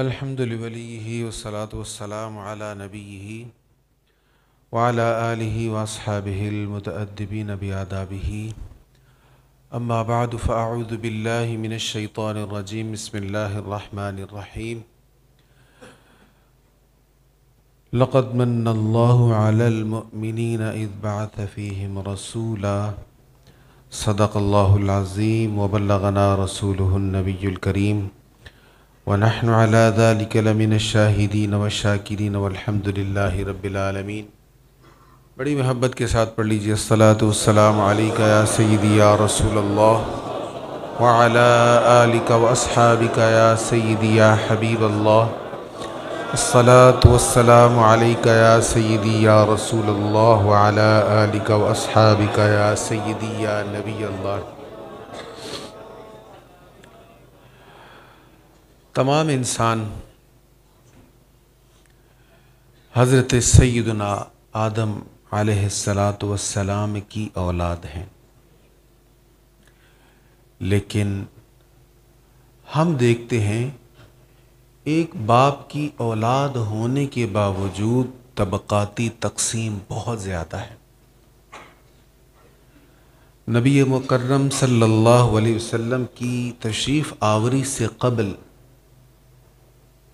الحمد لوليه والصلاة والسلام على نبيه وعلى آله وأصحابه المتأدبين بآدابه أما بعد فأعوذ بالله من الشيطان الرجيم بسم الله الرحمن الرحيم لقد من الله على المؤمنين إذ بعث فيهم رسولا صدق الله العظيم وبلغنا رسوله النبي الكريم वनहन अलादिकमिन शाहिदीन वशाकिरीन वलहमदिल्ला रबालमीन बड़ी महब्बत के साथ पढ़ लीजिए सलातम या सैदी रसूल वालिका वसहाबिका या सैदी या हबीब रसूल वालिका वसहाबिका नबी अल्लाह तमाम इंसान हज़रत सैदना आदम आलत वसलाम की औलाद हैं लेकिन हम देखते हैं एक बाप की औलाद होने के बावजूद तबक़ाती तकसीम बहुत ज़्यादा है नबी मुकर्रम सल्लल्लाहु अलैहि वसल्लम की तशरीफ़ आवरी से कबल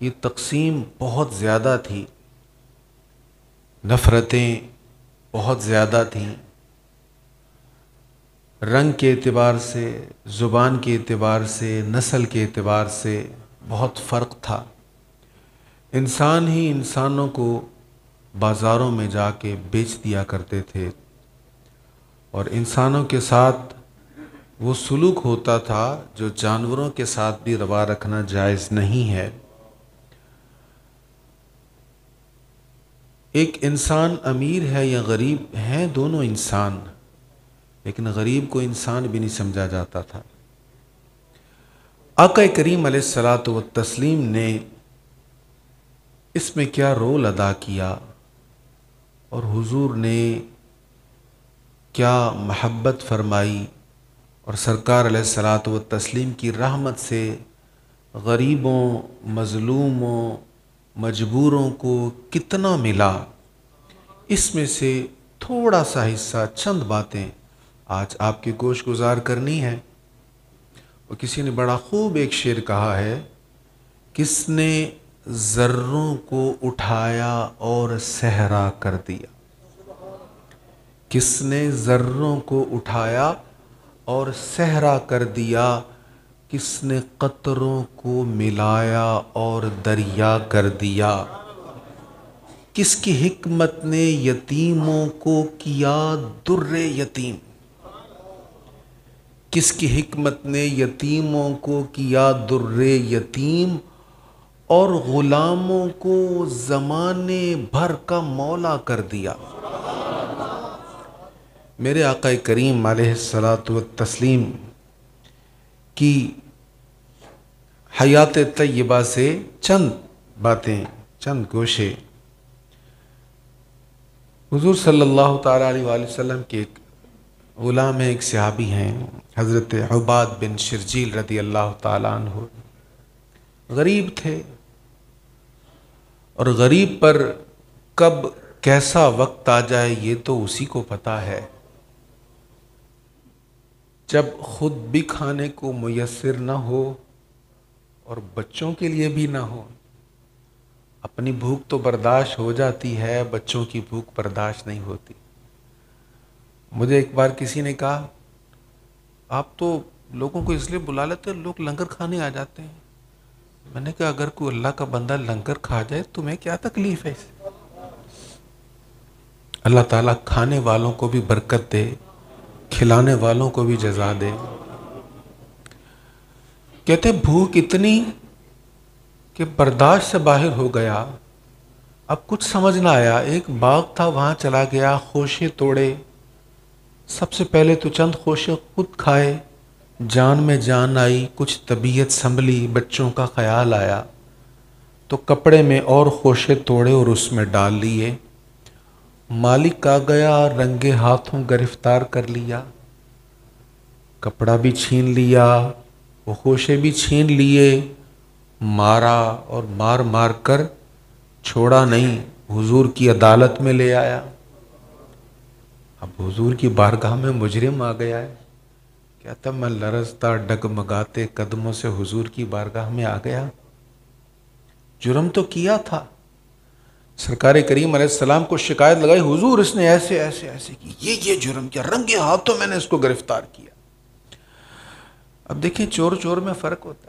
ये तकसीम बहुत ज़्यादा थी नफ़रतें बहुत ज़्यादा थीं रंग के अतबार से ज़ुबान के अतबार से नस्ल के अतबार से बहुत फ़र्क था इंसान ही इंसानों को बाज़ारों में जा के बेच दिया करते थे और इंसानों के साथ वो सलूक होता था जो जानवरों के साथ भी रवा रखना जायज़ नहीं है एक इंसान अमीर है या गरीब हैं दोनों इंसान लेकिन गरीब को इंसान भी नहीं समझा जाता था आका करीम सलात व तस्लीम ने इसमें क्या रोल अदा किया और हुजूर ने क्या महब्बत फरमाई और सरकार सलात व तस्लीम की रहमत से गरीबों मज़लूमों मजबूरों को कितना मिला इसमें से थोड़ा सा हिस्सा चंद बातें आज आपकी गोश गुजार करनी है और किसी ने बड़ा खूब एक शेर कहा है किसने ज़र्रों को उठाया और सहरा कर दिया किसने ज़र्रों को उठाया और सहरा कर दिया किसने कतरों को मिलाया और दरिया कर दिया किसकी हिकमत ने यतीमों को किया दुर्रे यतीम किसकी हिकमत ने यतीमों को किया दुर्रे यतीम और ग़ुलामों को ज़माने भर का मौला कर दिया मेरे आकाए करीम सलात तस्लीम की हयात तय्यबा से चंद बातें चंद गोशे हुजूर सल्लल्लाहु अलैहि वसल्लम के एक ग़ुलाम एक सहाबी हैं हज़रत अबाद बिन शर्जील रदी अल्लाह तु गरीब थे और गरीब पर कब कैसा वक्त आ जाए ये तो उसी को पता है जब खुद भी खाने को मैसर ना हो और बच्चों के लिए भी ना हो अपनी भूख तो बर्दाश्त हो जाती है बच्चों की भूख बर्दाश्त नहीं होती मुझे एक बार किसी ने कहा आप तो लोगों को इसलिए बुला लेते हैं लोग लंगर खाने आ जाते हैं मैंने कहा अगर कोई अल्लाह का बंदा लंगर खा जाए तुम्हें क्या तकलीफ है इसे अल्लाह ताला खाने वालों को भी बरकत दे खिलाने वालों को भी जजा दे कहते भूख इतनी कि बर्दाश्त से बाहर हो गया अब कुछ समझ ना आया एक बाग था वहाँ चला गया खोशे तोड़े सबसे पहले तो चंद खोशे खुद खाए जान में जान आई कुछ तबीयत संभली बच्चों का ख्याल आया तो कपड़े में और खोशे तोड़े और उसमें डाल लिए मालिक आ गया रंगे हाथों गिरफ्तार कर लिया कपड़ा भी छीन लिया वो खोशे भी छीन लिए मारा और मार मार कर छोड़ा नहीं हुजूर की अदालत में ले आया अब हुजूर की बारगाह में मुजरिम आ गया है क्या था मैं लरजता डगमगाते कदमों से हुजूर की बारगाह में आ गया जुर्म तो किया था सरकार करीम सलाम को शिकायत लगाई हुजूर इसने ऐसे ऐसे ऐसे की ये ये जुर्म किया रंगे हाथों मैंने इसको गिरफ्तार किया अब देखिए चोर चोर में फ़र्क होता है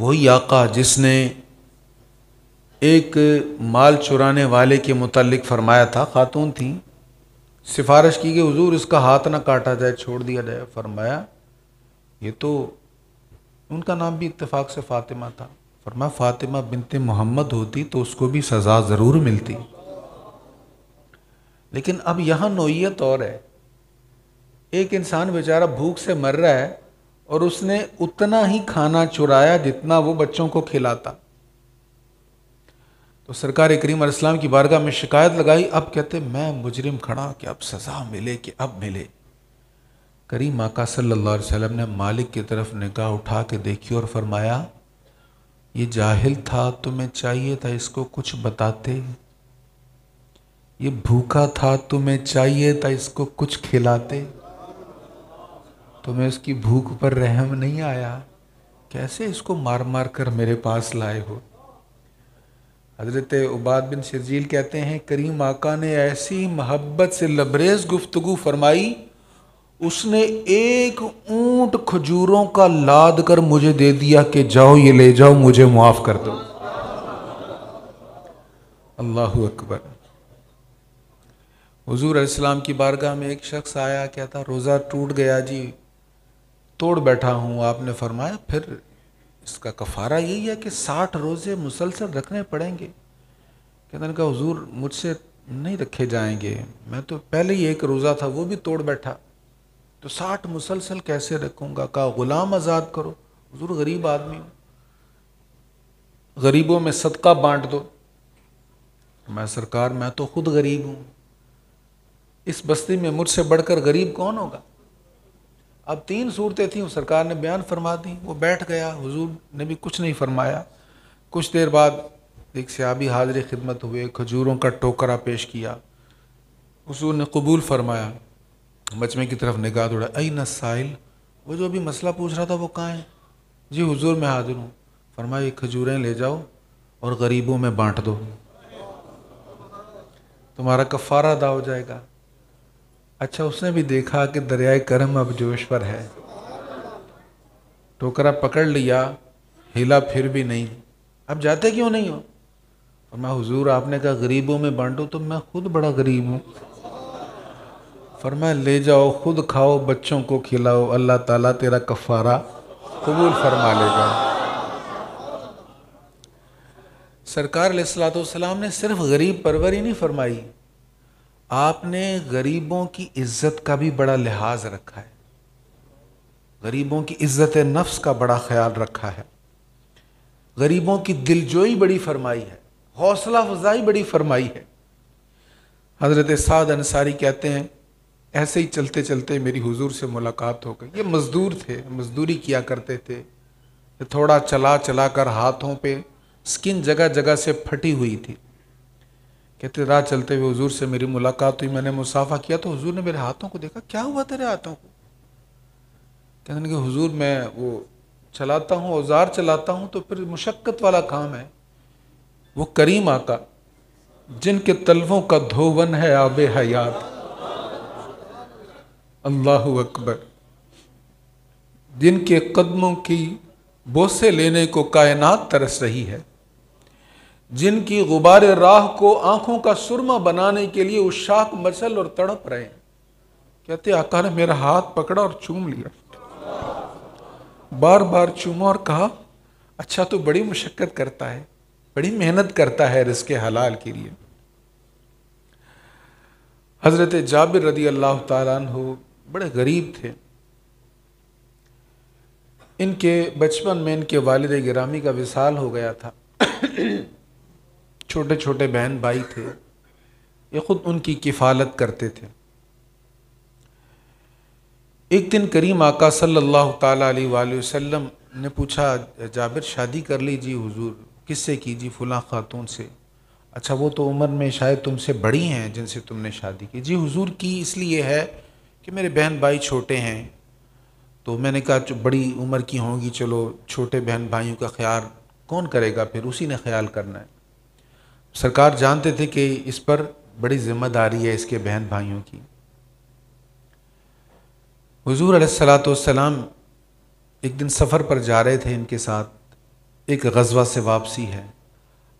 वही आका जिसने एक माल चुराने वाले के मुतलक फरमाया था खातून थी सिफारिश की कि हुजूर इसका हाथ ना काटा जाए छोड़ दिया जाए फरमाया ये तो उनका नाम भी इत्तेफाक से फ़ातिमा था फरमाया फ़ातिमा बिनते मोहम्मद होती तो उसको भी सज़ा ज़रूर मिलती लेकिन अब यहाँ नोयत और है एक इंसान बेचारा भूख से मर रहा है और उसने उतना ही खाना चुराया जितना वो बच्चों को खिलाता तो सरकार करीम इस्लाम की बारगाह में शिकायत लगाई अब कहते मैं मुजरिम खड़ा कि अब सज़ा मिले कि अब मिले करीम आका सल्लल्लाहु अलैहि वसल्लम ने मालिक की तरफ निगाह उठा के देखी और फरमाया ये जाहिल था तुम्हें चाहिए था इसको कुछ बताते ये भूखा था तुम्हें चाहिए था इसको कुछ खिलाते तुम्हें उसकी भूख पर रहम नहीं आया कैसे इसको मार मार कर मेरे पास लाए हो हजरत उबाद बिन शर्जील कहते हैं करीम आका ने ऐसी मोहब्बत से लबरेज गुफ्तगु फरमाई उसने एक ऊंट खजूरों का लाद कर मुझे दे दिया कि जाओ ये ले जाओ मुझे मुआफ कर दो अल्लाह अकबर हजूर असलम की बारगाह में एक शख्स आया कहता रोज़ा टूट गया जी तोड़ बैठा हूँ आपने फरमाया फिर इसका कफारा यही है कि साठ रोज़े मुसलसल रखने पड़ेंगे कहते हैं कहा हजूर मुझसे नहीं रखे जाएंगे मैं तो पहले ही एक रोज़ा था वो भी तोड़ बैठा तो साठ मुसलसल कैसे रखूँगा कहा ग़ुलाम आज़ाद करो हजूर गरीब आदमी हूँ गरीबों में सदका बांट दो मैं सरकार मैं तो खुद गरीब हूँ इस बस्ती में मुझसे बढ़कर गरीब कौन होगा अब तीन सूरतें थी सरकार ने बयान फरमा दी वो बैठ गया हुजूर ने भी कुछ नहीं फरमाया कुछ देर बाद एक सियाबी हाजिर खिदमत हुए खजूरों का टोकरा पेश किया हुजूर ने कबूल फरमाया मजमे की तरफ निगाह दौड़ा अई न साहिल वो जो अभी मसला पूछ रहा था वो कहाँ है जी हुजूर मैं हाजिर हूँ फरमाए खजूरें ले जाओ और गरीबों में बांट दो तुम्हारा कफ़ारा अदा हो जाएगा अच्छा उसने भी देखा कि दरियाए करम अब जोश पर है टोकरा पकड़ लिया हिला फिर भी नहीं अब जाते क्यों नहीं हो और मैं हुजूर आपने कहा गरीबों में बांटो तो मैं खुद बड़ा गरीब हूँ फरमाया ले जाओ खुद खाओ बच्चों को खिलाओ अल्लाह ताला तेरा कफ़ारा कबूल फरमा लेगा सरकार सलाम ने सिर्फ गरीब परवर ही नहीं फरमाई आपने गरीबों की इज्जत का भी बड़ा लिहाज रखा है गरीबों की इज्जत नफ्स का बड़ा ख्याल रखा है गरीबों की दिलजोई बड़ी फरमाई है हौसला अफजाई बड़ी फरमाई है हज़रत साद अंसारी कहते हैं ऐसे ही चलते चलते मेरी हुजूर से मुलाकात हो गई ये मज़दूर थे मज़दूरी किया करते थे थोड़ा चला चला कर हाथों पे स्किन जगह जगह से फटी हुई थी कहते राह चलते हुए हजूर से मेरी मुलाकात हुई मैंने मुसाफा किया तो हजूर ने मेरे हाथों को देखा क्या हुआ तेरे हाथों को कहते कि हजूर मैं वो चलाता हूँ औजार चलाता हूँ तो फिर मुशक्क़त वाला काम है वो करीम आका जिनके तलवों का धोवन है आब हयात अल्लाह अकबर जिनके कदमों की बोसे लेने को कायनात तरस रही है जिनकी गुबार राह को आंखों का सुरमा बनाने के लिए उशाक मचल और तड़प रहे हैं कहते आका ने मेरा हाथ पकड़ा और चूम लिया बार बार चूमा और कहा अच्छा तो बड़ी मुशक्क़त करता है बड़ी मेहनत करता है रिस्क हलाल के लिए हज़रत जाबिर रदी अल्लाह तु बड़े गरीब थे इनके बचपन में इनके वालद गिरामी का विसाल हो गया था छोटे छोटे बहन भाई थे ये ख़ुद उनकी किफ़ालत करते थे एक दिन करीम आका सल्लल्लाहु अलैहि वसल्लम ने पूछा जाबिर शादी कर लीजिए हुजूर किससे कीजिए फ़लाँ खातून से अच्छा वो तो उम्र में शायद तुमसे बड़ी हैं जिनसे तुमने शादी की जी हुजूर की इसलिए है कि मेरे बहन भाई छोटे हैं तो मैंने कहा बड़ी उम्र की होंगी चलो छोटे बहन भाइयों का ख्याल कौन करेगा फिर उसी ने ख्याल करना है सरकार जानते थे कि इस पर बड़ी जिम्मेदारी है इसके बहन भाइयों की हजूर सलाम एक दिन सफ़र पर जा रहे थे इनके साथ एक गजवा से वापसी है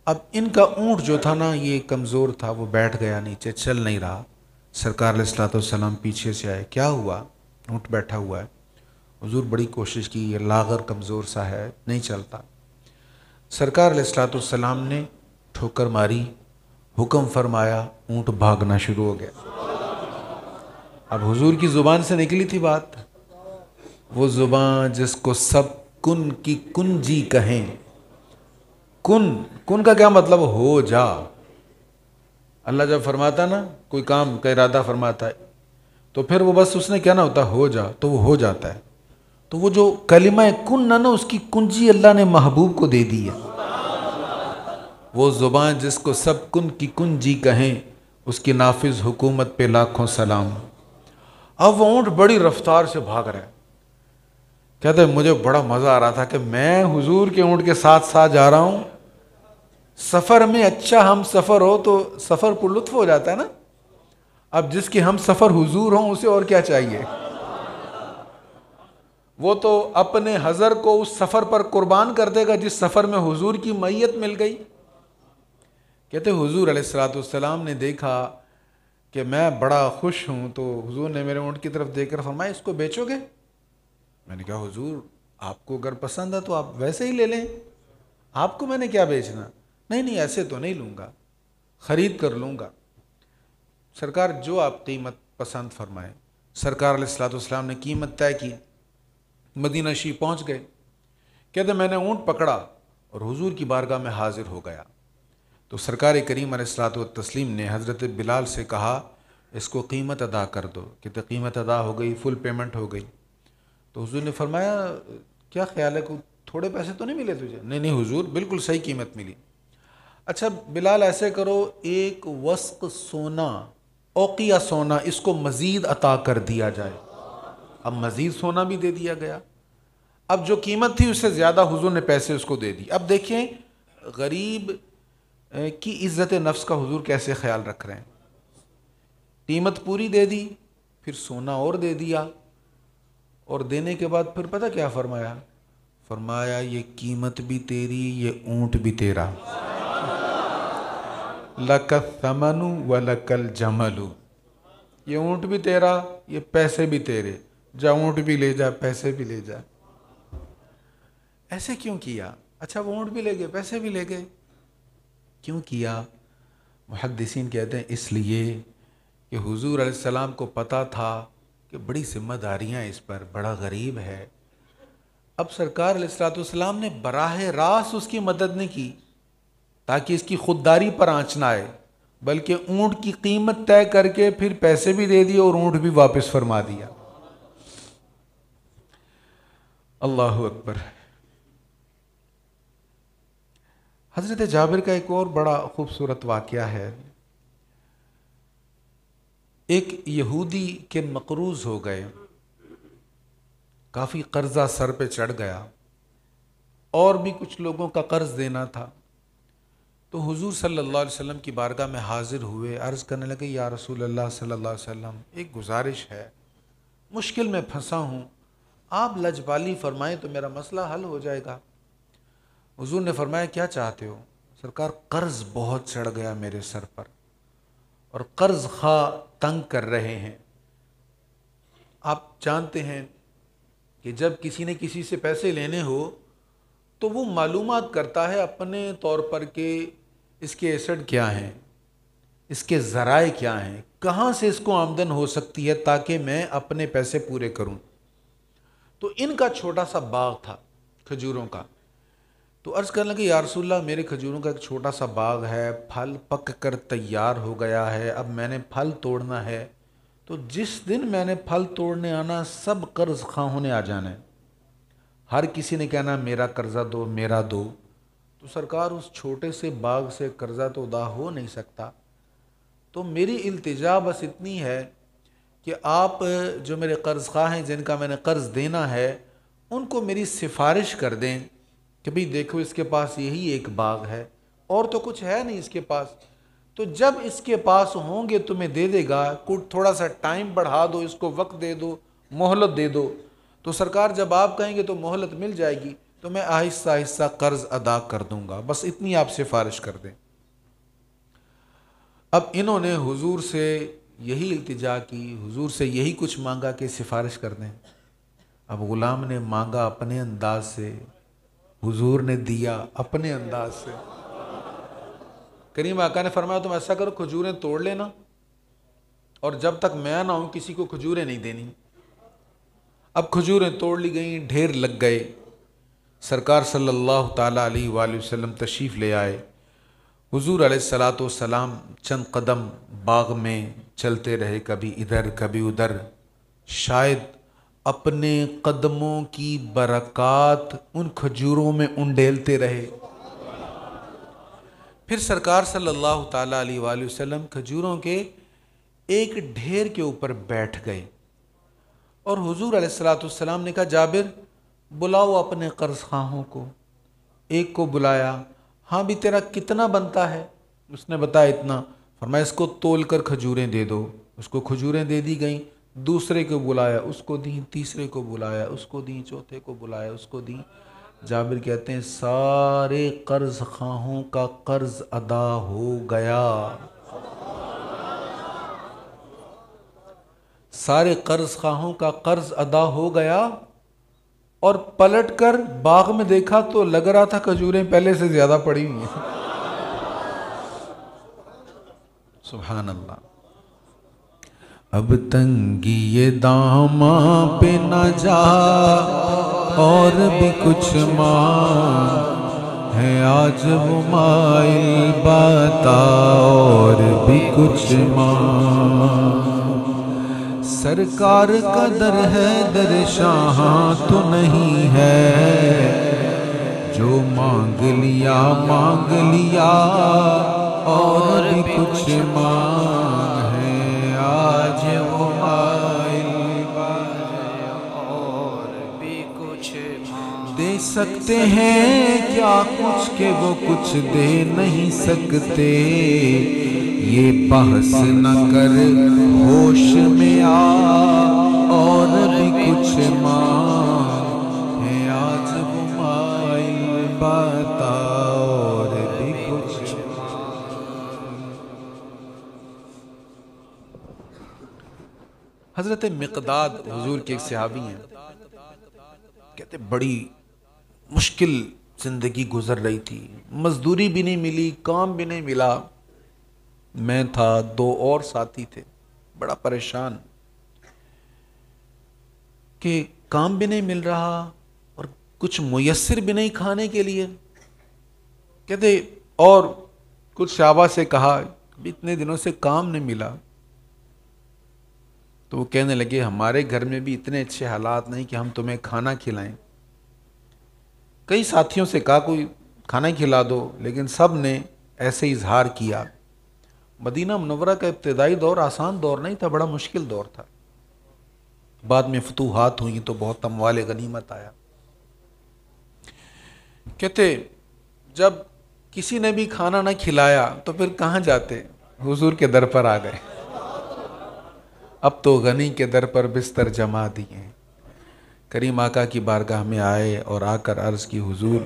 अब इनका ऊँट जो था ना ये कमज़ोर था वो बैठ गया नीचे चल नहीं रहा सरकार सलाम पीछे से आए क्या हुआ ऊँट बैठा हुआ है हजूर बड़ी कोशिश की ये लागर कमज़ोर सा है नहीं चलता सरकार सलाम ने ठोकर मारी हुक्म फरमाया ऊंट भागना शुरू हो गया अब हुजूर की ज़ुबान से निकली थी बात वो ज़ुबान जिसको सब कुन की कुंजी कहें कुन कुन का क्या मतलब हो जा अल्लाह जब फरमाता ना कोई काम का इरादा फरमाता है तो फिर वो बस उसने क्या ना होता हो जा तो वो हो जाता है तो वो जो कलिमा कुन ना ना उसकी कुंजी अल्लाह ने महबूब को दे दी है वो ज़ुबान जिसको सब कुन की कुंजी कहें उसकी नाफिज हुकूमत पे लाखों सलाम अब वो ऊँट बड़ी रफ्तार से भाग रहा है कहते मुझे बड़ा मज़ा आ रहा था कि मैं हुजूर के ऊँट के साथ साथ जा रहा हूँ सफ़र में अच्छा हम सफ़र हो तो सफ़र पर लुत्फ हो जाता है ना अब जिसके हम सफ़र हुजूर हों उसे और क्या चाहिए वो तो अपने हज़र को उस सफ़र पर कुर्बान कर देगा जिस सफ़र में हुजूर की मैत मिल गई कहते हुजूर सलाम ने देखा कि मैं बड़ा खुश हूँ तो हुजूर ने मेरे ऊँट की तरफ देखकर फरमाया इसको बेचोगे मैंने कहा हुजूर आपको अगर पसंद है तो आप वैसे ही ले लें आपको मैंने क्या बेचना नहीं नहीं ऐसे तो नहीं लूँगा ख़रीद कर लूँगा सरकार जो आप कीमत पसंद फरमाए सरकार सलाम ने कीमत तय की मदीना पहुँच गए कहते मैंने ऊँट पकड़ा और हुजूर की बारगाह में हाज़िर हो गया तो सरकार करीम व तस्लीम ने हज़रत बिलाल से कहा इसको कीमत अदा कर दो तो कीमत अदा हो गई फुल पेमेंट हो गई तो हजूर ने फरमाया क्या ख्याल है को थोड़े पैसे तो नहीं मिले तुझे नहीं नहीं हुजूर बिल्कुल सही कीमत मिली अच्छा बिलाल ऐसे करो एक वस्क सोना ओकिया सोना इसको मज़ीद अता कर दिया जाए अब मज़ीद सोना भी दे दिया गया अब जो कीमत थी उससे ज़्यादा हुजूर ने पैसे उसको दे दी अब देखें गरीब कि इज़्ज़त नफ्स का हुजूर कैसे ख्याल रख रहे हैं कीमत पूरी दे दी फिर सोना और दे दिया और देने के बाद फिर पता क्या फरमाया फरमाया ये कीमत भी तेरी ये ऊंट भी तेरा लक समनु व लकल जमलू ये ऊंट भी तेरा ये पैसे भी तेरे जा ऊंट भी ले जा पैसे भी ले जा ऐसे क्यों किया अच्छा वो ऊँट भी ले गए पैसे भी ले गए क्यों किया मुहदसिन कहते हैं इसलिए कि हुजूर सलाम को पता था कि बड़ी जिम्मेदारियाँ इस पर बड़ा गरीब है अब सरकार सलाम ने बराह रास उसकी मदद नहीं की ताकि इसकी खुददारी पर आँच ना आए बल्कि ऊँट की कीमत तय करके फिर पैसे भी दे दिए और ऊँट भी वापस फरमा दिया अल्लाह अकबर हज़रत जाबिर का एक और बड़ा ख़ूबसूरत वाक़ है एक यहूदी के मकरूज़ हो गए काफ़ी कर्ज़ा सर पे चढ़ गया और भी कुछ लोगों का कर्ज़ देना था तो हुजूर सल्लल्लाहु अलैहि वसल्लम की बारगाह में हाज़िर हुए अर्ज़ करने लगे या रसूल अल्लाह सल्लल्लाहु अलैहि वसल्लम एक गुजारिश है मुश्किल में फंसा हूँ आप लजबाली फरमाएं तो मेरा मसला हल हो जाएगा हजूर ने फरमाया क्या चाहते हो सरकार कर्ज़ बहुत चढ़ गया मेरे सर पर और कर्ज़ खा तंग कर रहे हैं आप जानते हैं कि जब किसी ने किसी से पैसे लेने हो तो वो मालूम करता है अपने तौर पर कि इसके एसड क्या हैं इसके ज़राए क्या हैं कहाँ से इसको आमदन हो सकती है ताकि मैं अपने पैसे पूरे करूँ तो इनका छोटा सा बाग था खजूरों का तो अर्ज़ लें लगे यारसोल्ला मेरे खजूरों का एक छोटा सा बाग है फल पक कर तैयार हो गया है अब मैंने फल तोड़ना है तो जिस दिन मैंने फल तोड़ने आना सब कर्ज खाहों ने आ जाना हर किसी ने कहना मेरा कर्ज़ा दो मेरा दो तो सरकार उस छोटे से बाग से कर्ज़ा तो उदा हो नहीं सकता तो मेरी इल्तिजा बस इतनी है कि आप जो मेरे कर्ज़ खा हैं जिनका मैंने कर्ज़ देना है उनको मेरी सिफारिश कर दें कि भाई देखो इसके पास यही एक बाग है और तो कुछ है नहीं इसके पास तो जब इसके पास होंगे तुम्हें दे देगा कुछ थोड़ा सा टाइम बढ़ा दो इसको वक्त दे दो मोहलत दे दो तो सरकार जब आप कहेंगे तो मोहलत मिल जाएगी तो मैं आहिस्ता आहिस्ता कर्ज अदा कर दूंगा बस इतनी आप सिफारिश कर दें अब इन्होंने हुजूर से यही इल्तिजा की हुजूर से यही कुछ मांगा कि सिफारिश कर दें अब ग़ुलाम ने मांगा अपने अंदाज से हुजूर ने दिया अपने अंदाज से करीम आका ने फरमाया तुम ऐसा करो खजूरें तोड़ लेना और जब तक मैं ना हूं किसी को खजूरें नहीं देनी अब खजूरें तोड़ ली गई ढेर लग गए सरकार सल्लल्लाहु ताला अलैहि वसल्लम तशरीफ़ ले आए हुजूर सलात सलाम चंद कदम बाग में चलते रहे कभी इधर कभी उधर शायद अपने कदमों की बरक़ात उन खजूरों में उंडेलते रहे फिर सरकार सल्लल्लाहु अलैहि वसल्लम खजूरों के एक ढेर के ऊपर बैठ गए और हुजूर अलैहिस्सलाम ने कहा जाबिर बुलाओ अपने कर्ज खाहों को एक को बुलाया हाँ भी तेरा कितना बनता है उसने बताया इतना फरमाया इसको तोल कर खजूरें दे दो उसको खजूरें दे दी गई दूसरे को बुलाया उसको दी तीसरे को बुलाया उसको दी चौथे को बुलाया उसको दी जाबिर कहते हैं सारे कर्ज खाहों का कर्ज अदा हो गया सारे कर्ज खाहों का कर्ज अदा हो गया और पलट कर बाग में देखा तो लग रहा था खजूरें पहले से ज्यादा पड़ी हुई हैं सुबह अल्लाह अब तंगी ये दामा पे न जा और भी कुछ माँ है आज वो माइल बाता और भी कुछ माँ सरकार का दर है दर शाह तो नहीं है जो मांग लिया मांग लिया और भी कुछ माँ सकते हैं क्या कुछ के वो कुछ दे नहीं सकते ये बहस न कर होश में आ और भी कुछ मां है आज वो माई बता और भी कुछ हजरत मकदाद हजूर के एक सहाबी हैं कहते बड़ी मुश्किल ज़िंदगी गुजर रही थी मज़दूरी भी नहीं मिली काम भी नहीं मिला मैं था दो और साथी थे बड़ा परेशान कि काम भी नहीं मिल रहा और कुछ मैसर भी नहीं खाने के लिए कहते और कुछ शाबा से कहा इतने दिनों से काम नहीं मिला तो वो कहने लगे हमारे घर में भी इतने अच्छे हालात नहीं कि हम तुम्हें खाना खिलाएं कई साथियों से कहा कोई खाना ही खिला दो लेकिन सब ने ऐसे इजहार किया मदीना मनवरा का इब्तदाई दौर आसान दौर नहीं था बड़ा मुश्किल दौर था बाद में फतूहत हुई तो बहुत तमवाल गनीमत आया कहते जब किसी ने भी खाना ना खिलाया तो फिर कहाँ जाते हुजूर के दर पर आ गए अब तो गनी के दर पर बिस्तर जमा दिए करीम आका की बारगाह में आए और आकर अर्ज़ की हुजूर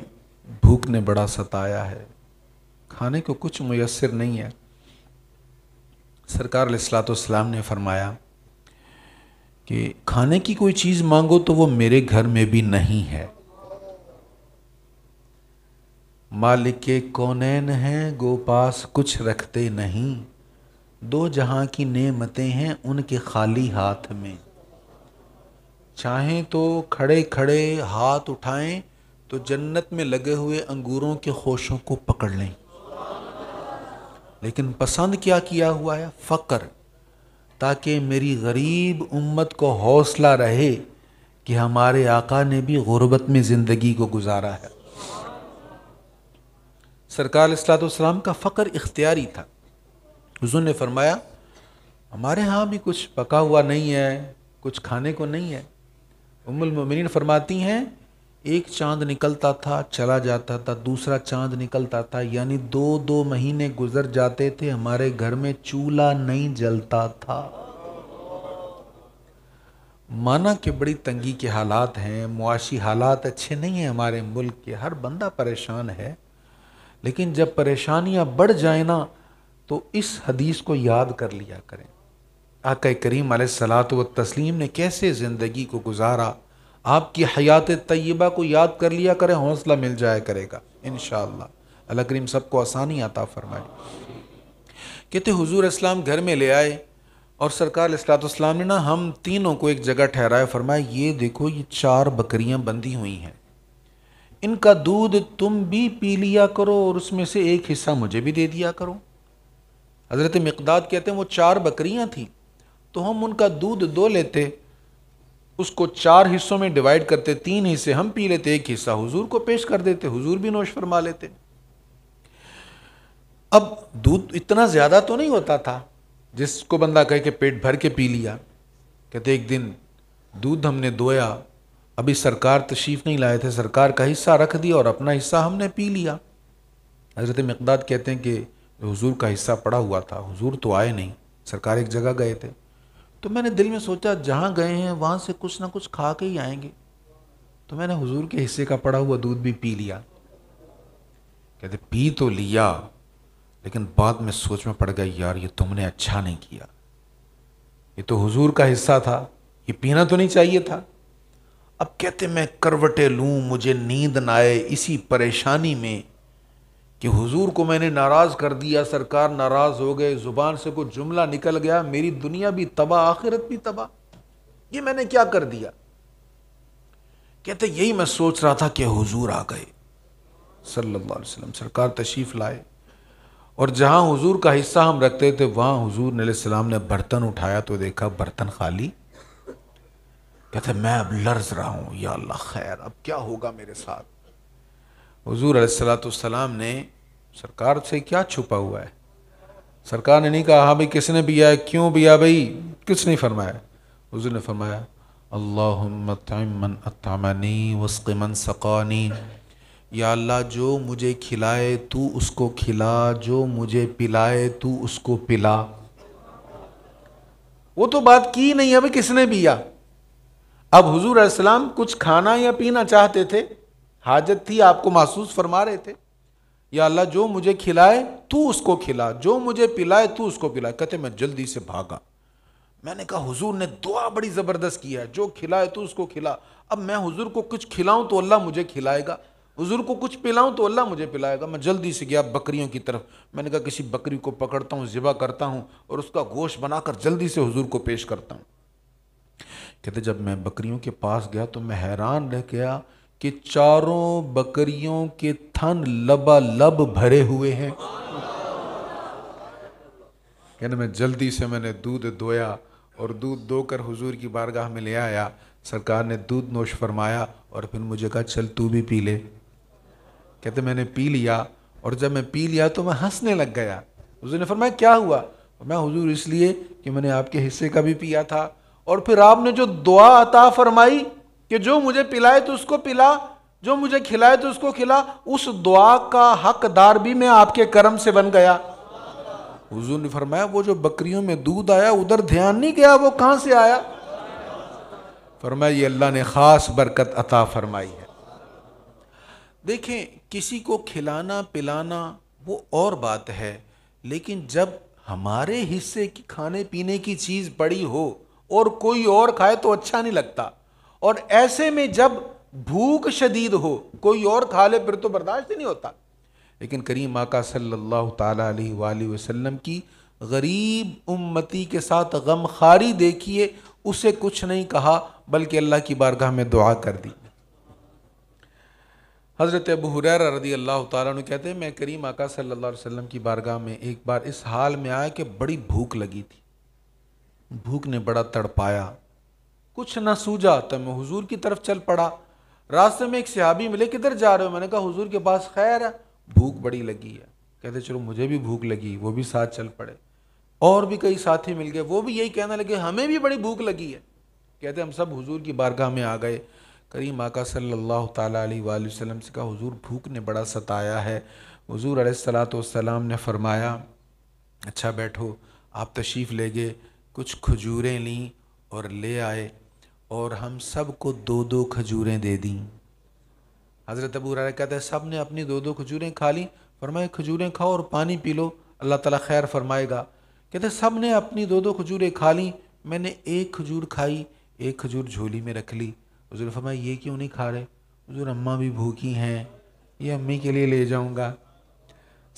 भूख ने बड़ा सताया है खाने को कुछ मैसर नहीं है सरकार सलाम ने फरमाया कि खाने की कोई चीज़ मांगो तो वो मेरे घर में भी नहीं है मालिक के कौनैन हैं गो पास कुछ रखते नहीं दो जहाँ की नेमतें हैं उनके खाली हाथ में चाहें तो खड़े खड़े हाथ उठाएं तो जन्नत में लगे हुए अंगूरों के खोशों को पकड़ लें लेकिन पसंद क्या किया हुआ है फ़कर ताकि मेरी गरीब उम्मत को हौसला रहे कि हमारे आका ने भी गुर्बत में ज़िंदगी को गुजारा है सरकार सलाम का फ़कर इख्तियारी था हजू ने फरमाया हमारे यहाँ भी कुछ पका हुआ नहीं है कुछ खाने को नहीं है उमुलमिन फरमाती हैं एक चांद निकलता था चला जाता था दूसरा चांद निकलता था यानी दो दो महीने गुजर जाते थे हमारे घर में चूल्हा नहीं जलता था माना कि बड़ी तंगी के हालात हैं मुआशी हालात अच्छे नहीं हैं हमारे मुल्क के हर बंदा परेशान है लेकिन जब परेशानियां बढ़ जाए ना तो इस हदीस को याद कर लिया करें आका करीम सलात व तस्लीम ने कैसे ज़िंदगी को गुजारा आपकी हयात तय्यबा को याद कर लिया करें हौसला मिल जाया करेगा इन अल्लाह करीम सबको आसानी आता फरमाए कहते हुजूर इस्लाम घर में ले आए और सरकार इस्लाम ने ना हम तीनों को एक जगह ठहराया फरमाया ये देखो ये चार बकरियां बंधी हुई हैं इनका दूध तुम भी पी लिया करो और उसमें से एक हिस्सा मुझे भी दे दिया करो हज़रत मकदाद कहते हैं वो चार बकरियां थीं तो हम उनका दूध दो लेते उसको चार हिस्सों में डिवाइड करते तीन हिस्से हम पी लेते एक हिस्सा हुजूर को पेश कर देते हुजूर भी नोश फरमा लेते अब दूध इतना ज़्यादा तो नहीं होता था जिसको बंदा कहे कि पेट भर के पी लिया कहते एक दिन दूध हमने दोया अभी सरकार तशीफ नहीं लाए थे सरकार का हिस्सा रख दिया और अपना हिस्सा हमने पी लिया हज़रत मकदाद कहते हैं कि हजूर का हिस्सा पड़ा हुआ था हजूर तो आए नहीं सरकार एक जगह गए थे तो मैंने दिल में सोचा जहाँ गए हैं वहाँ से कुछ ना कुछ खा के ही आएंगे तो मैंने हुजूर के हिस्से का पड़ा हुआ दूध भी पी लिया कहते पी तो लिया लेकिन बाद में सोच में पड़ गई यार ये तुमने अच्छा नहीं किया ये तो हुजूर का हिस्सा था ये पीना तो नहीं चाहिए था अब कहते मैं करवटें लूँ मुझे नींद ना आए इसी परेशानी में कि हुजूर को मैंने नाराज़ कर दिया सरकार नाराज़ हो गए ज़ुबान से कोई जुमला निकल गया मेरी दुनिया भी तबाह आखिरत भी तबाह ये मैंने क्या कर दिया कहते यही मैं सोच रहा था कि हुजूर आ गए सल्लल्लाहु अलैहि वसल्लम सरकार तशीफ लाए और जहां हुजूर का हिस्सा हम रखते थे वहां हुजूर सलाम ने बर्तन उठाया तो देखा बर्तन खाली कहते मैं अब लर्ज रहा हूँ या अल्लाह खैर अब क्या होगा मेरे साथ हजूर असलातम ने सरकार से क्या छुपा हुआ है सरकार ने नहीं कहा हाँ भाई किसने बिया है क्यों बिया भाई किसने फरमाया हजूर ने फरमाया अल्लाहमन सकानी या अल्लाह जो मुझे खिलाए तू उसको खिला जो मुझे पिलाए तू उसको पिला वो तो बात की नहीं है भाई किसने पिया अब हजूर असलम कुछ खाना या पीना चाहते थे हाजत थी आपको महसूस फरमा रहे थे या अल्लाह जो मुझे खिलाए तू उसको खिला जो मुझे पिलाए तू उसको पिला कहते मैं जल्दी से भागा मैंने कहा हुजूर ने दुआ बड़ी ज़बरदस्त की है जो खिलाए तो उसको खिला अब मैं हुजूर को कुछ खिलाऊं तो अल्लाह मुझे खिलाएगा हुजूर को कुछ पिलाऊं तो अल्लाह मुझे पिलाएगा मैं जल्दी से गया बकरियों की तरफ मैंने कहा किसी बकरी को पकड़ता हूँ ज़िबा करता हूँ और उसका गोश्त बनाकर जल्दी से हुजूर को पेश करता हूँ कहते जब मैं बकरियों के पास गया तो मैं हैरान रह गया कि चारों बकरियों के थन लबा लब भरे हुए हैं कहने मैं जल्दी से मैंने दूध धोया और दूध कर हुजूर की बारगाह में ले आया सरकार ने दूध नोश फरमाया और फिर मुझे कहा चल तू भी पी ले कहते मैंने पी लिया और जब मैं पी लिया तो मैं हंसने लग गया हुजूर ने फरमाया क्या हुआ मैं हुजूर इसलिए कि मैंने आपके हिस्से का भी पिया था और फिर आपने जो दुआ अता फरमाई कि जो मुझे पिलाए तो उसको पिला जो मुझे खिलाए तो उसको खिला उस दुआ का हकदार भी मैं आपके कर्म से बन गया हुजूर ने फरमाया वो जो बकरियों में दूध आया उधर ध्यान नहीं गया वो कहां से आया फरमाया ये अल्लाह ने ख़ास बरकत अता फरमाई है देखें किसी को खिलाना पिलाना वो और बात है लेकिन जब हमारे हिस्से की खाने पीने की चीज़ पड़ी हो और कोई और खाए तो अच्छा नहीं लगता और ऐसे में जब भूख शदीद हो कोई और खा ले फिर तो बर्दाश्त ही नहीं होता लेकिन करीम आका सल्लल्लाहु अलैहि वसल्लम की गरीब उम्मती के साथ गम खारी देखिए उसे कुछ नहीं कहा बल्कि अल्लाह की बारगाह में दुआ कर दी हज़रत अबू हुरर रदी अल्लाह तु कहते हैं मैं करीम आका सल्लल्लाहु अलैहि वसल्लम की बारगाह में एक बार इस हाल में आया कि बड़ी भूख लगी थी भूख ने बड़ा तड़पाया कुछ ना सूझा तो मैं हुजूर की तरफ चल पड़ा रास्ते में एक सिहाबी मिले किधर जा रहे हो मैंने कहा हुजूर के पास खैर है भूख बड़ी लगी है कहते चलो मुझे भी भूख लगी वो भी साथ चल पड़े और भी कई साथी मिल गए वो भी यही कहने लगे हमें भी बड़ी भूख लगी है कहते हम सब हुजूर की बारगाह में आ गए करीम आका सल्लल्लाहु अलैहि वसल्लम से कहा हुजूर भूख ने बड़ा सताया है हुजूर अलैहिस्सलाम ने फरमाया अच्छा बैठो आप तशरीफ़ ले गए कुछ खजूरें लीं और ले आए और हम सबको दो दो खजूरें दे दी हज़रत अबू रहा कहते हैं सब ने अपनी दो दो खजूरें खा ली फरमाए खजूरें खाओ और पानी पी लो अल्लाह ताला खैर फरमाएगा कहते सब ने अपनी दो दो खजूरें खा ली मैंने एक खजूर खाई एक खजूर झोली में रख ली हजूर फरमाए ये क्यों नहीं खा रहे हजूर अम्मा भी भूखी हैं ये अम्मी के लिए ले जाऊँगा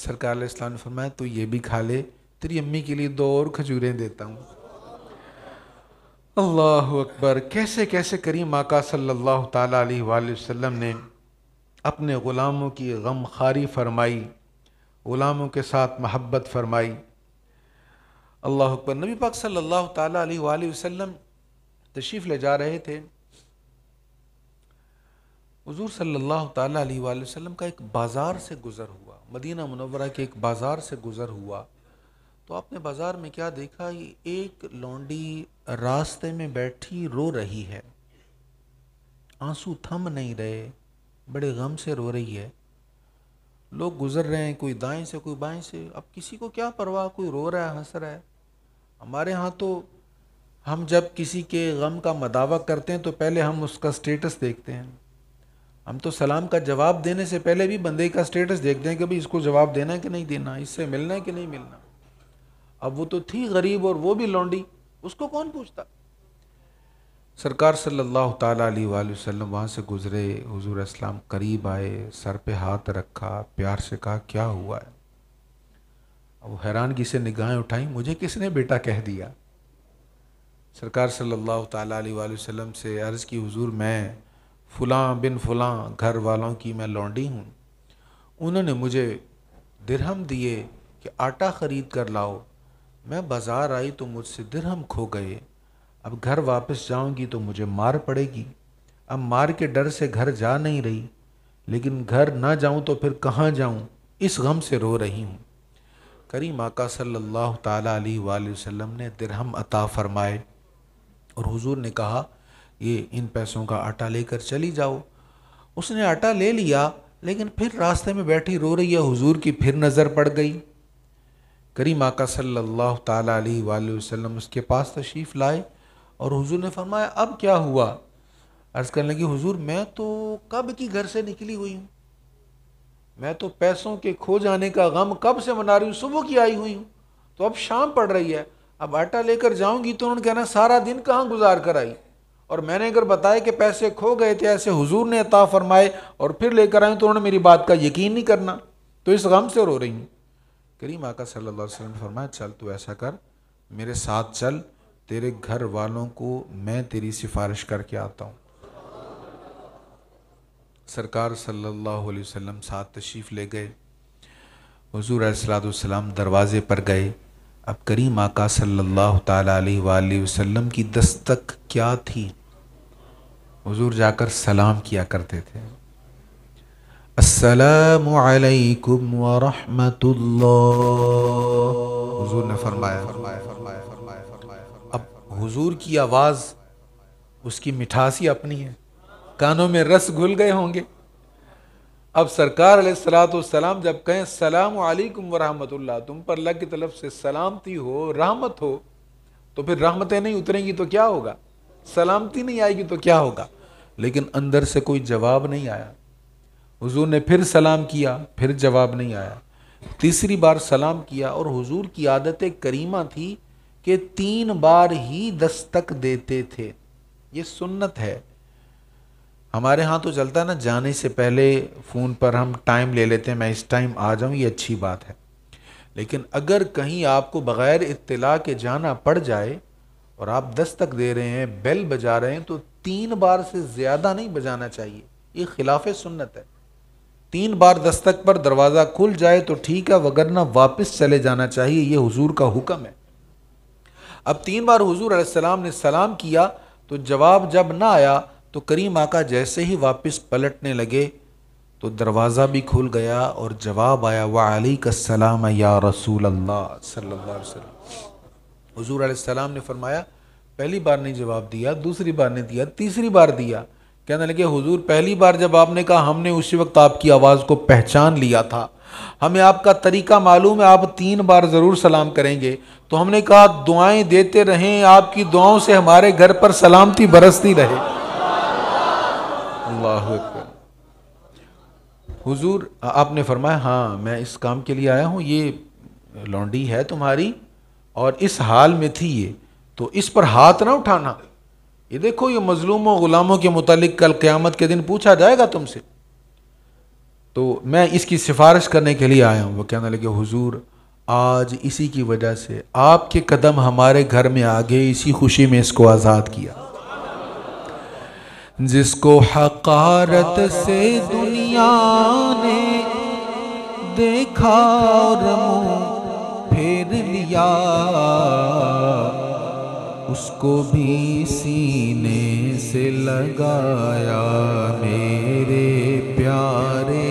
सरकार इस्लाम ने फरमाया तो ये भी खा ले तेरी अम्मी के लिए दो और खजूरें देता हूँ अल्लाह अकबर कैसे कैसे करीम आका सल्लल्लाहु अलैहि वसल्लम ने अपने ग़ुलामों की गम खारी फरमाई ग़ुलामों के साथ महब्बत फरमाई अल्लाह अकबर नबी पाक सल्लल्लाहु अलैहि वसल्लम तशरीफ़ ले जा रहे थे हजूर सल्लल्लाहु अलैहि वसल्लम का एक बाज़ार से गुज़र हुआ मदीना मनवरा के एक बाज़ार से गुज़र हुआ तो आपने बाज़ार में क्या देखा एक लौंडी रास्ते में बैठी रो रही है आंसू थम नहीं रहे बड़े गम से रो रही है लोग गुजर रहे हैं कोई दाएं से कोई बाएं से अब किसी को क्या परवाह कोई रो रहा है हंस रहा है हमारे यहाँ तो हम जब किसी के गम का मदावा करते हैं तो पहले हम उसका स्टेटस देखते हैं हम तो सलाम का जवाब देने से पहले भी बंदे का स्टेटस देखते हैं कि भाई इसको जवाब देना है कि नहीं देना इससे मिलना है कि नहीं मिलना अब वो तो थी गरीब और वो भी लौंडी उसको कौन पूछता सरकार सल्लल्लाहु अलैहि वसल्लम वहाँ से गुज़रे हुजूर इस्लाम करीब आए सर पे हाथ रखा प्यार से कहा क्या हुआ है अब हैरानगी से निगाहें उठाई मुझे किसने बेटा कह दिया सरकार सल्लल्लाहु अलैहि वसल्लम से अर्ज़ की हुजूर मैं फलां बिन फलां घर वालों की मैं लौंडी हूँ उन्होंने मुझे दिरहम दिए कि आटा ख़रीद कर लाओ मैं बाज़ार आई तो मुझसे दिरहम खो गए अब घर वापस जाऊंगी तो मुझे मार पड़ेगी अब मार के डर से घर जा नहीं रही लेकिन घर ना जाऊं तो फिर कहाँ जाऊं इस गम से रो रही हूँ करीम आका सल्लल्लाहु अलैहि वसल्लम ने दिरहम अता फरमाए और हुजूर ने कहा ये इन पैसों का आटा लेकर चली जाओ उसने आटा ले लिया लेकिन फिर रास्ते में बैठी रो रही है हुजूर की फिर नज़र पड़ गई करीम आका सल्लल्लाहु अलैहि वसल्लम उसके पास तशरीफ़ लाए और हुजूर ने फरमाया अब क्या हुआ अर्ज़ करने लगी हुजूर मैं तो कब की घर से निकली हुई हूँ मैं तो पैसों के खो जाने का गम कब से मना रही हूँ सुबह की आई हुई हूँ तो अब शाम पड़ रही है अब आटा लेकर जाऊँगी तो उन्होंने कहना सारा दिन कहाँ गुजार कर आई और मैंने अगर बताया कि पैसे खो गए थे ऐसे हुजूर ने अता फरमाए और फिर लेकर आई तो उन्होंने मेरी बात का यकीन नहीं करना तो इस गम से रो रही हूँ करीम आका सल्लल्लाहु अलैहि वसल्लम ने फरमाया चल तू ऐसा कर मेरे साथ चल तेरे घर वालों को मैं तेरी सिफारिश करके आता हूँ सरकार सल्लल्लाहु अलैहि वसल्लम साथ तशरीफ़ ले गए हजूर असलाम दरवाज़े पर गए अब करीम आका सल्लल्लाहु अलैहि वसल्लम की दस्तक क्या थी हजूर जाकर सलाम किया करते थे असलकुम वरहमतुल्लाह हुजूर ने फरमाया अब हुजूर की आवाज़ उसकी मिठासी अपनी है कानों में रस घुल गए होंगे अब सरकार सलाम जब कहें सलाम अलैकुम वरहमतुल्लाह तुम पर अल्लाह की तरफ से सलामती हो रहमत हो तो फिर रहमतें नहीं उतरेंगी तो क्या होगा सलामती नहीं आएगी तो क्या होगा लेकिन अंदर से कोई जवाब नहीं आया हुजूर ने फिर सलाम किया फिर जवाब नहीं आया तीसरी बार सलाम किया और हुजूर की आदत करीमा थी कि तीन बार ही दस्तक देते थे ये सुन्नत है हमारे यहाँ तो चलता है ना जाने से पहले फ़ोन पर हम टाइम ले लेते हैं मैं इस टाइम आ जाऊँ ये अच्छी बात है लेकिन अगर कहीं आपको बग़ैर इत्तला के जाना पड़ जाए और आप दस्तक दे रहे हैं बेल बजा रहे हैं तो तीन बार से ज़्यादा नहीं बजाना चाहिए ये खिलाफ सुन्नत है तीन बार दस्तक पर दरवाज़ा खुल जाए तो ठीक है वगरना वापस चले जाना चाहिए ये हुजूर का हुक्म है अब तीन बार हुजूर अलैहिस्सलाम ने सलाम किया तो जवाब जब ना आया तो करीम आका जैसे ही वापस पलटने लगे तो दरवाज़ा भी खुल गया और जवाब आया वाली का सलाम या रसूल अल्लाह सल्ला वसलम हजूर ने फरमाया पहली बार नहीं जवाब दिया दूसरी बार ने दिया तीसरी बार दिया कहने लगे हुजूर पहली बार जब आपने कहा हमने उसी वक्त आपकी आवाज़ को पहचान लिया था हमें आपका तरीका मालूम है आप तीन बार ज़रूर सलाम करेंगे तो हमने कहा दुआएं देते रहें आपकी दुआओं से हमारे घर पर सलामती बरसती रहे अल्लाह हुजूर आपने फरमाया हाँ मैं इस काम के लिए आया हूँ ये लौंडी है तुम्हारी और इस हाल में थी ये तो इस पर हाथ ना उठाना ये देखो ये मजलूमों ग़ुलामों के मुतालिक कल क़्यामत के दिन पूछा जाएगा तुमसे तो मैं इसकी सिफारिश करने के लिए आया हूँ वो कहने लगे हुजूर आज इसी की वजह से आपके कदम हमारे घर में आ गए इसी खुशी में इसको आज़ाद किया जिसको हकारत से दुनिया ने देखा फिर लिया उसको भी सीने से लगाया मेरे प्यारे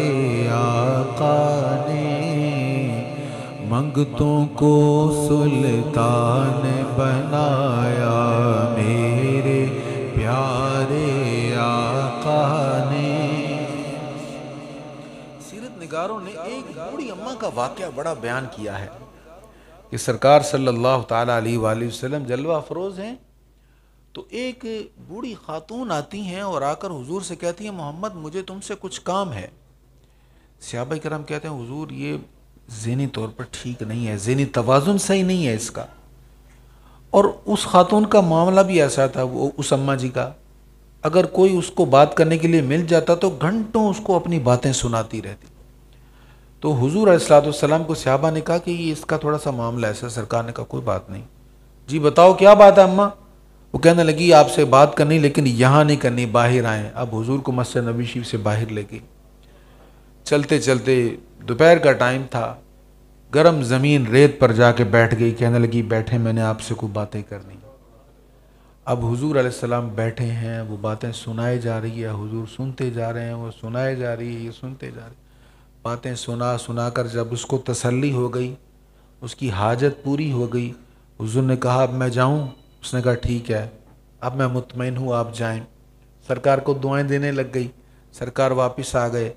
आका ने मंगतों को सुल्तान बनाया मेरे प्यारे आका ने सीरत निगारों ने एक बूढ़ी अम्मा का वाक्य बड़ा बयान किया है कि सरकार सल्लल्लाहु अलैहि वसल्लम जलवा अफरोज़ हैं तो एक बूढ़ी खातून आती हैं और आकर हुजूर से कहती हैं मोहम्मद मुझे तुमसे कुछ काम है सियाब करम कहते हैं हुजूर ये जहनी तौर पर ठीक नहीं है जहनी तोज़ुन सही नहीं है इसका और उस खातून का मामला भी ऐसा था वो उस अम्मा जी का अगर कोई उसको बात करने के लिए मिल जाता तो घंटों उसको अपनी बातें सुनाती रहती तो हुजूर असलातम को सिबा ने कहा कि ये इसका थोड़ा सा मामला ऐसा सरकार ने कहा कोई बात नहीं जी बताओ क्या बात है अम्मा वो कहने लगी आपसे बात करनी लेकिन यहाँ नहीं करनी बाहर आए अब हुजूर को मस्जिद नबी शिव से बाहर ले गई चलते चलते दोपहर का टाइम था गर्म ज़मीन रेत पर जाके बैठ गई कहने लगी बैठे मैंने आपसे कोई बातें करनी अब हुजूर आसमाम बैठे हैं वो बातें सुनाए जा रही है हुजूर सुनते जा रहे हैं वो सुनाए जा रही है ये सुनते जा रही है बातें सुना सुना कर जब उसको तसल्ली हो गई उसकी हाजत पूरी हो गई हुजूर ने कहा अब मैं जाऊँ उसने कहा ठीक है अब मैं मुतमिन हूँ आप जाएँ सरकार को दुआएं देने लग गई सरकार वापस आ गए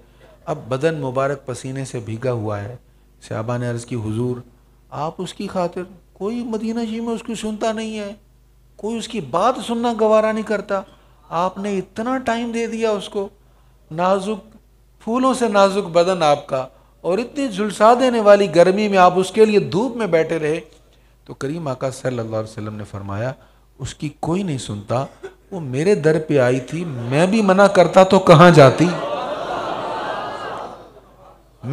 अब बदन मुबारक पसीने से भीगा हुआ है सहाबा ने अर्ज़ की हुजूर आप उसकी खातिर कोई मदीना जी में उसकी सुनता नहीं है कोई उसकी बात सुनना गवारा नहीं करता आपने इतना टाइम दे दिया उसको नाजुक फूलों से नाजुक बदन आपका और इतनी झुलसा देने वाली गर्मी में आप उसके लिए धूप में बैठे रहे तो करीम आका सल्लल्लाहु अलैहि वसल्लम ने फरमाया उसकी कोई नहीं सुनता वो मेरे दर पे आई थी मैं भी मना करता तो कहाँ जाती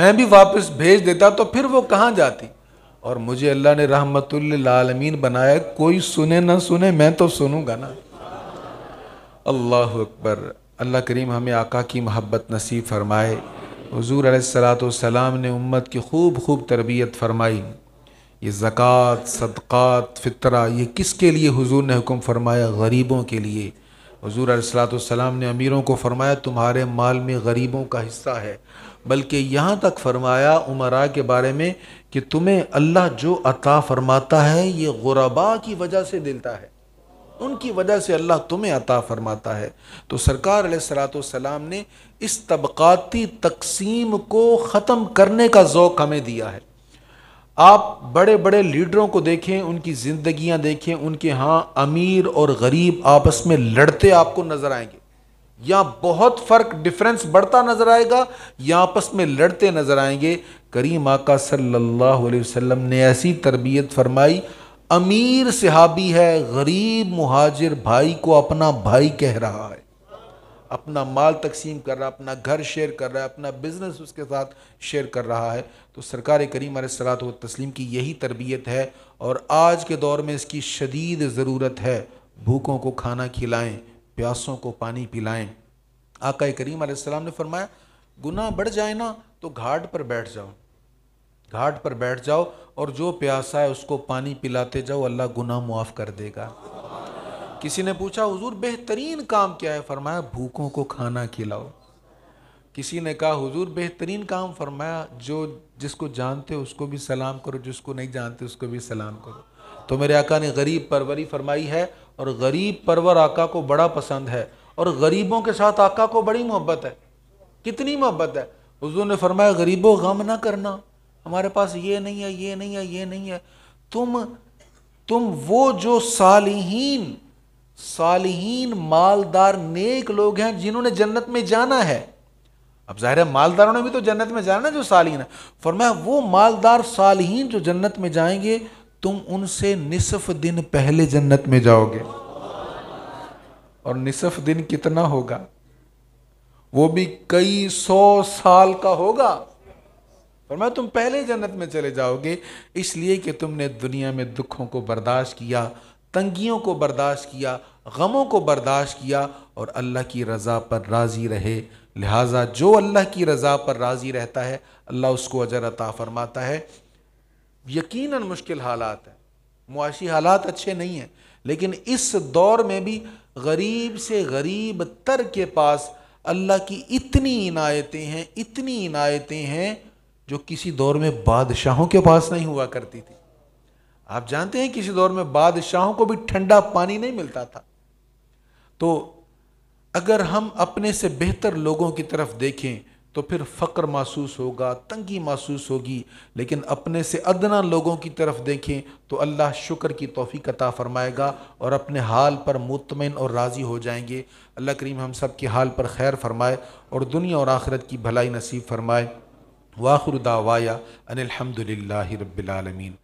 मैं भी वापस भेज देता तो फिर वो कहाँ जाती और मुझे अल्लाह ने रहमतमीन बनाया कोई सुने ना सुने मैं तो सुनूंगा ना अल्लाह अकबर अल्लाह करीम हमें आका की महब्बत नसीब फरमाए हजूर सलाम ने उम्मत की खूब खूब तरबियत फरमाई ये ज़क़़त सदक़ात फ़ितरा ये किस के लिए हुजूर ने हुक्म फरमाया गरीबों के लिए हजूर सलाम ने अमीरों को फरमाया तुम्हारे माल में गरीबों का हिस्सा है बल्कि यहाँ तक फरमाया उमरा के बारे में कि तुम्हें अल्लाह जो अता फरमाता है ये गुरबा की वजह से दिलता है उनकी वजह से अल्लाह तुम्हें अता फ़रमाता है तो सरकार सलाम ने इस तबक़ाती तकसीम को ख़त्म करने का ओक़ हमें दिया है आप बड़े बड़े लीडरों को देखें उनकी ज़िंदियाँ देखें उनके यहाँ अमीर और गरीब आपस में लड़ते आपको नज़र आएंगे या बहुत फ़र्क डिफरेंस बढ़ता नज़र आएगा या आपस में लड़ते नज़र आएंगे करीम आका सल्ला वसम ने ऐसी तरबियत फरमाई अमीर सिहाबी है गरीब मुहाजिर भाई को अपना भाई कह रहा है अपना माल तकसीम कर रहा है अपना घर शेयर कर रहा है अपना बिजनेस उसके साथ शेयर कर रहा है तो सरकार करीम सलात व तस्लीम की यही तरबियत है और आज के दौर में इसकी शदीद ज़रूरत है भूखों को खाना खिलाएं प्यासों को पानी पिलाएं आका करीम ने फरमाया गुनाह बढ़ जाए ना तो घाट पर बैठ जाओ घाट पर बैठ जाओ और जो प्यासा है उसको पानी पिलाते जाओ अल्लाह गुना मुआफ़ कर देगा किसी ने पूछा हुजूर बेहतरीन काम क्या है फरमाया भूखों को खाना खिलाओ किसी ने कहा हुजूर बेहतरीन काम फरमाया जो जिसको जानते हो उसको भी सलाम करो जिसको नहीं जानते उसको भी सलाम करो तो मेरे आका ने गरीब परवरी फरमाई है और गरीब परवर आका को बड़ा पसंद है और गरीबों के साथ आका को बड़ी मोहब्बत है कितनी मोहब्बत है हुजूर ने फरमाया गरीबों गम ना करना हमारे पास ये नहीं है ये नहीं है ये नहीं है तुम तुम वो जो सालिहीन सालिहीन मालदार नेक लोग हैं जिन्होंने जन्नत में जाना है अब जाहिर है मालदारों ने भी तो जन्नत में जाना जो सालिहीन है फरमाया वो मालदार सालिहीन जो जन्नत में जाएंगे तुम उनसे निसफ दिन पहले जन्नत में जाओगे और निसफ दिन कितना होगा वो भी कई सौ साल का होगा फरमाया तुम पहले जन्नत में चले जाओगे इसलिए कि तुमने दुनिया में दुखों को बर्दाश्त किया तंगियों को बर्दाश्त किया गमों को बर्दाश्त किया और अल्लाह की रज़ा पर राज़ी रहे लिहाजा जो अल्लाह की रज़ा पर राज़ी रहता है अल्लाह उसको अजर अता फ़रमाता है यकीन मुश्किल हालात हैं मुआशी हालात अच्छे नहीं हैं लेकिन इस दौर में भी गरीब से गरीब तर के पास अल्लाह की इतनी इनायतें हैं इतनी इनायतें हैं जो किसी दौर में बादशाहों के पास नहीं हुआ करती थी आप जानते हैं किसी दौर में बादशाहों को भी ठंडा पानी नहीं मिलता था तो अगर हम अपने से बेहतर लोगों की तरफ देखें तो फिर फ़क्र महसूस होगा तंगी महसूस होगी लेकिन अपने से अदना लोगों की तरफ देखें तो अल्लाह शुक्र की तोफ़ी कता फ़रमाएगा और अपने हाल पर मुतमिन और राज़ी हो जाएंगे अल्लाह करीम हम सब के हाल पर खैर फरमाए और दुनिया और आखरत की भलाई नसीब फरमाए वाखुर दावाया अनिलहमदिल्ला रबालमीन